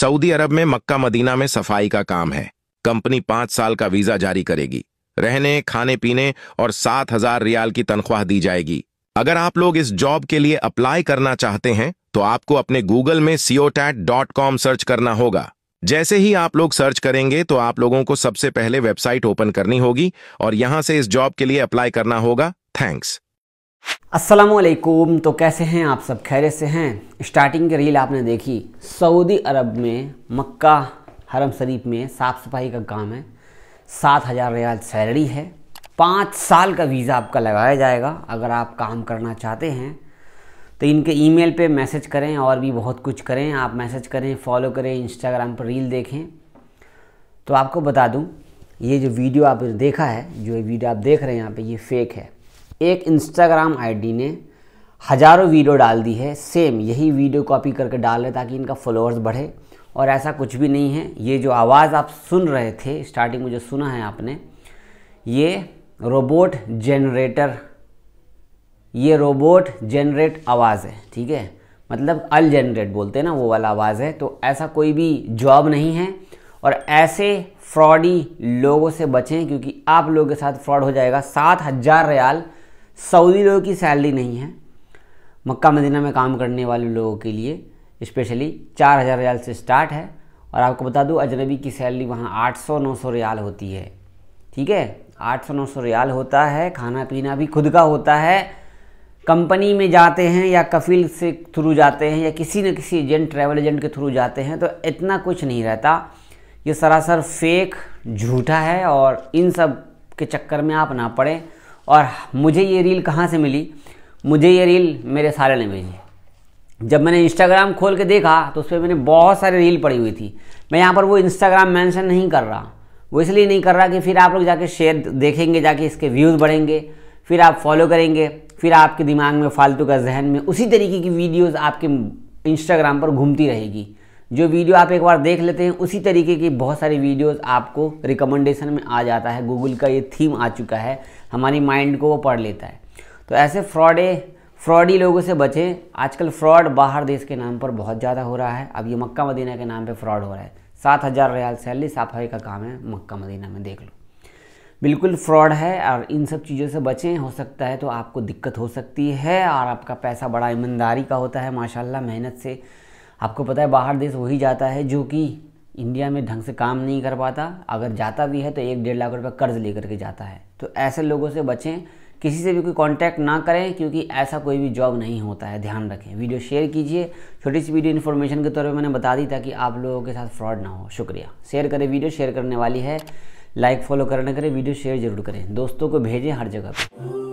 Saudi अरब में Mecca Medina में सफाई का काम है कंपनी पांच साल का वीजा जारी करेगी रहने खाने पीने और सात हजार रियाल की तनख्वाह दी जाएगी अगर आप लोग इस जॉब के लिए अप्लाई करना चाहते हैं तो आपको अपने गूगल में सीओटैट सर्च करना होगा जैसे ही आप लोग सर्च करेंगे तो आप लोगों को सबसे पहले वेबसाइट ओपन करनी होगी और यहां से इस जॉब के लिए अप्लाई करना होगा थैंक्स असलकुम तो कैसे हैं आप सब खैरे से हैं स्टार्टिंग की रील आपने देखी सऊदी अरब में मक्का हरम शरीफ में साफ़ सफाई का काम है सात हज़ार रियाल सैलरी है पाँच साल का वीज़ा आपका लगाया जाएगा अगर आप काम करना चाहते हैं तो इनके ईमेल पे मैसेज करें और भी बहुत कुछ करें आप मैसेज करें फॉलो करें इंस्टाग्राम पर रील देखें तो आपको बता दूं ये जो वीडियो आपने देखा है जो ये वीडियो आप देख रहे हैं यहाँ पे ये फेक है एक इंस्टाग्राम आईडी ने हज़ारों वीडियो डाल दी है सेम यही वीडियो कॉपी करके डाल रहे ताकि इनका फॉलोअर्स बढ़े और ऐसा कुछ भी नहीं है ये जो आवाज़ आप सुन रहे थे स्टार्टिंग में जो सुना है आपने ये रोबोट जनरेटर ये रोबोट जनरेट आवाज़ है ठीक है मतलब अल जनरेट बोलते हैं ना वो वाला आवाज़ है तो ऐसा कोई भी जॉब नहीं है और ऐसे फ्रॉडी लोगों से बचें क्योंकि आप लोगों के साथ फ्रॉड हो जाएगा सात हज़ार रियाल सऊदी लोगों की सैलरी नहीं है मक्का मदीना में काम करने वाले लोगों के लिए स्पेशली चार हज़ार रियाल से स्टार्ट है और आपको बता दूँ अजनबी की सैलरी वहाँ आठ सौ नौ सौ रियाल होती है ठीक है आठ सौ नौ सौ रियाल होता है खाना पीना भी खुद का होता है कंपनी में जाते हैं या कफिल से थ्रू जाते हैं या किसी न किसी एजेंट ट्रैवल एजेंट के थ्रू जाते हैं तो इतना कुछ नहीं रहता ये सरासर फेक झूठा है और इन सब के चक्कर में आप ना पड़ें और मुझे ये रील कहाँ से मिली मुझे ये रील मेरे साले ने भेजी जब मैंने इंस्टाग्राम खोल के देखा तो उस पर मैंने बहुत सारी रील पड़ी हुई थी मैं यहाँ पर वो इंस्टाग्राम मेंशन नहीं कर रहा वो इसलिए नहीं कर रहा कि फिर आप लोग जाके शेयर देखेंगे जाके इसके व्यूज़ बढ़ेंगे फिर आप फॉलो करेंगे फिर आपके दिमाग में फालतू का जहन में उसी तरीके की वीडियोज़ आपके इंस्टाग्राम पर घूमती रहेगी जो वीडियो आप एक बार देख लेते हैं उसी तरीके की बहुत सारी वीडियोस आपको रिकमेंडेशन में आ जाता है गूगल का ये थीम आ चुका है हमारी माइंड को वो पढ़ लेता है तो ऐसे फ्रॉडे फ्रॉडी लोगों से बचें आजकल फ्रॉड बाहर देश के नाम पर बहुत ज़्यादा हो रहा है अब ये मक्का मदीना के नाम पर फ्रॉड हो रहा है सात हज़ार रियाल सैलरी सफाई का काम है मक्का मदीना में देख लो बिल्कुल फ्रॉड है और इन सब चीज़ों से बचें हो सकता है तो आपको दिक्कत हो सकती है और आपका पैसा बड़ा ईमानदारी का होता है माशाल्लाह मेहनत से आपको पता है बाहर देश वही जाता है जो कि इंडिया में ढंग से काम नहीं कर पाता अगर जाता भी है तो एक डेढ़ लाख रुपये कर्ज लेकर के जाता है तो ऐसे लोगों से बचें किसी से भी कोई कांटेक्ट ना करें क्योंकि ऐसा कोई भी जॉब नहीं होता है ध्यान रखें वीडियो शेयर कीजिए छोटी सी वीडियो इन्फॉर्मेशन के तौर पे मैंने बता दी ताकि आप लोगों के साथ फ्रॉड ना हो शुक्रिया शेयर करें वीडियो शेयर करने वाली है लाइक फॉलो करना करें वीडियो शेयर जरूर करें दोस्तों को भेजें हर जगह पर